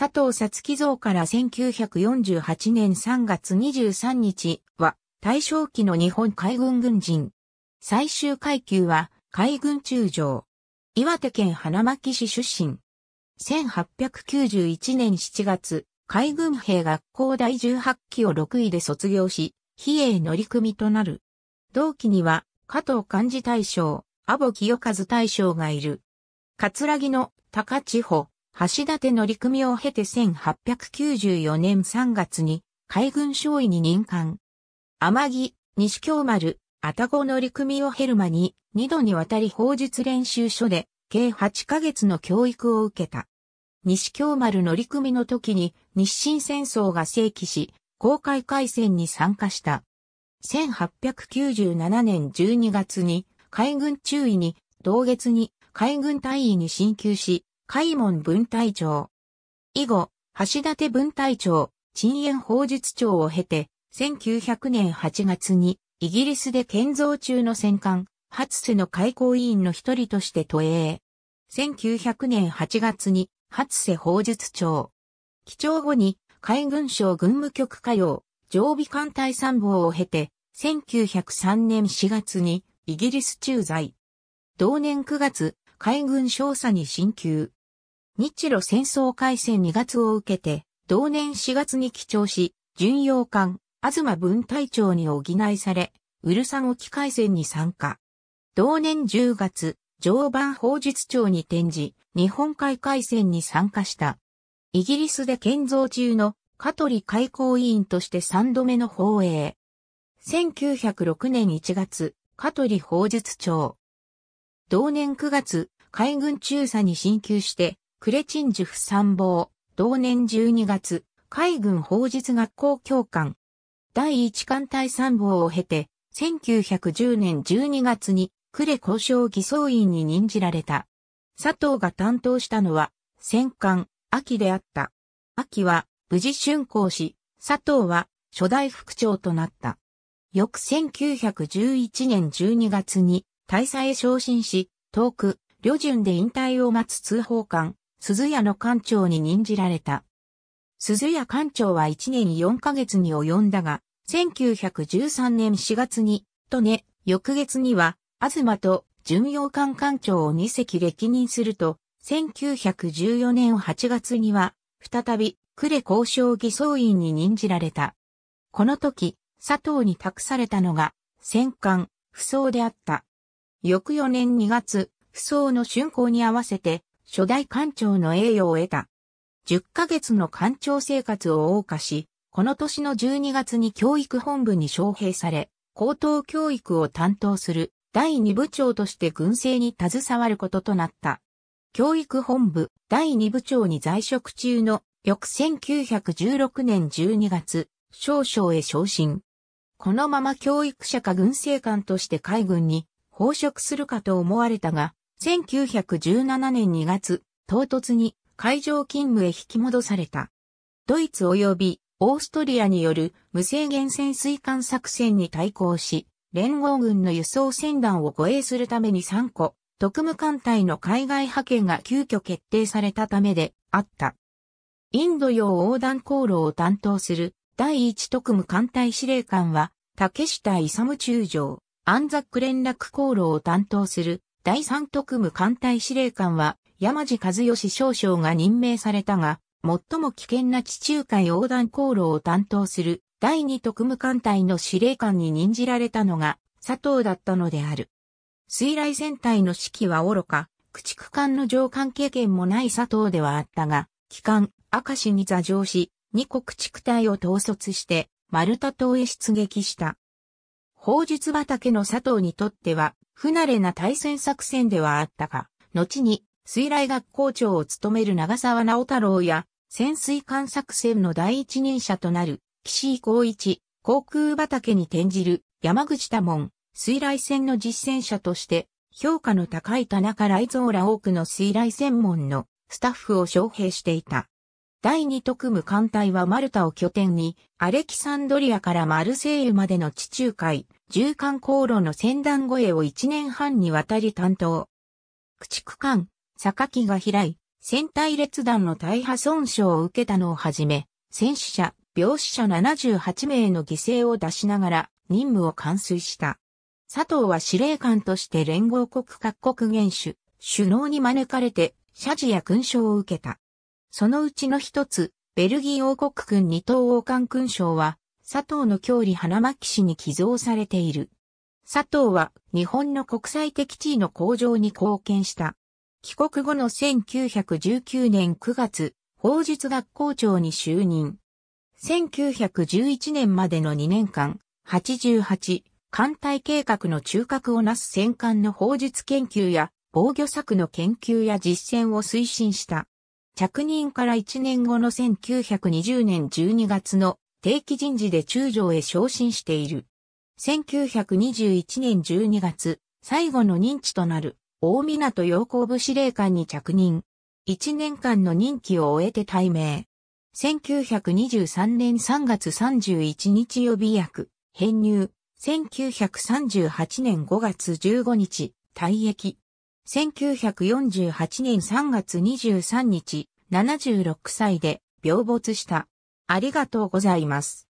佐藤さつき像から1948年3月23日は大正期の日本海軍軍人。最終階級は海軍中将。岩手県花巻市出身。1891年7月、海軍兵学校第18期を6位で卒業し、比叡乗組となる。同期には、加藤幹事大将、阿保清和大将がいる。葛城の高千穂、橋立乗組を経て1894年3月に海軍少尉に任官。天城、西京丸、愛宕乗組をヘルマに2度にわたり法術練習所で計8ヶ月の教育を受けた。西京丸乗組の時に日清戦争が正規し、公開海戦に参加した。1897年12月に海軍中尉に、同月に海軍大尉に進級し、海門分隊長。以後、橋立分隊長、陳炎法術長を経て、1900年8月に、イギリスで建造中の戦艦、初瀬の開港委員の一人として都営。1900年8月に、初瀬法術長。基調後に、海軍省軍務局課用、常備艦隊参謀を経て、1903年4月に、イギリス駐在。同年9月、海軍少佐に進級。日露戦争開戦2月を受けて、同年4月に帰庁し、巡洋艦、東分隊長に補いされ、ウルサン沖海戦に参加。同年10月、常磐法術庁に転じ、日本海海戦に参加した。イギリスで建造中の香取開港委員として3度目の放映。1906年1月、香取法術庁。同年9月、海軍中佐に進級して、クレチンジュフ参謀、同年12月、海軍法術学校教官、第一艦隊参謀を経て、1910年12月に、クレ交渉偽装員に任じられた。佐藤が担当したのは、戦艦、秋であった。秋は、無事竣工し、佐藤は、初代副長となった。翌1911年12月に、大佐へ昇進し、遠く、旅順で引退を待つ通報官、鈴屋の館長に任じられた。鈴屋館長は1年4ヶ月に及んだが、1913年4月に、とね、翌月には、東と巡洋艦艦長を2席歴任すると、1914年8月には、再び、呉交渉偽装員に任じられた。この時、佐藤に託されたのが、戦艦、不装であった。翌4年2月、不装の竣工に合わせて、初代艦長の栄誉を得た。10ヶ月の艦長生活を謳歌し、この年の12月に教育本部に招聘され、高等教育を担当する第2部長として軍政に携わることとなった。教育本部第2部長に在職中の翌1916年12月、少々へ昇進。このまま教育者か軍政官として海軍に報職するかと思われたが、1917年2月、唐突に海上勤務へ引き戻された。ドイツ及びオーストリアによる無制限潜水艦作戦に対抗し、連合軍の輸送船団を護衛するために3個、特務艦隊の海外派遣が急遽決定されたためであった。インド洋横断航路を担当する第一特務艦隊司令官は、竹下勇中将、安ザック連絡航路を担当する第三特務艦隊司令官は山地和義少将が任命されたが、最も危険な地中海横断航路を担当する第二特務艦隊の司令官に任じられたのが佐藤だったのである。水雷戦隊の指揮は愚か、駆逐艦の上官経験もない佐藤ではあったが、機関、明石に座上し、二国駆逐隊を統率して、丸太島へ出撃した。宝術畑の佐藤にとっては、不慣れな対戦作戦ではあったが、後に、水雷学校長を務める長沢直太郎や、潜水艦作戦の第一人者となる、岸井光一、航空畑に転じる、山口多門、水雷戦の実践者として、評価の高い田中雷蔵ら多くの水雷専門のスタッフを招聘していた。第二特務艦隊はマルタを拠点に、アレキサンドリアからマルセイユまでの地中海、縦艦航路の船団護衛を1年半にわたり担当。駆逐艦、榊が開い、船体列弾の大破損傷を受けたのをはじめ、戦死者、病死者78名の犠牲を出しながら任務を完遂した。佐藤は司令官として連合国各国元首、首脳に招かれて、謝辞や勲章を受けた。そのうちの一つ、ベルギー王国君二等王冠勲章は、佐藤の郷里花巻市に寄贈されている。佐藤は日本の国際的地位の向上に貢献した。帰国後の1919年9月、法術学校長に就任。1911年までの2年間、88、艦隊計画の中核をなす戦艦の法術研究や防御策の研究や実践を推進した。着任から1年後の1920年12月の定期人事で中将へ昇進している。1921年12月、最後の任地となる大港洋行部司令官に着任。1年間の任期を終えて退命。1923年3月31日予備役、編入。1938年5月15日、退役。1948年3月23日、76歳で病没した。ありがとうございます。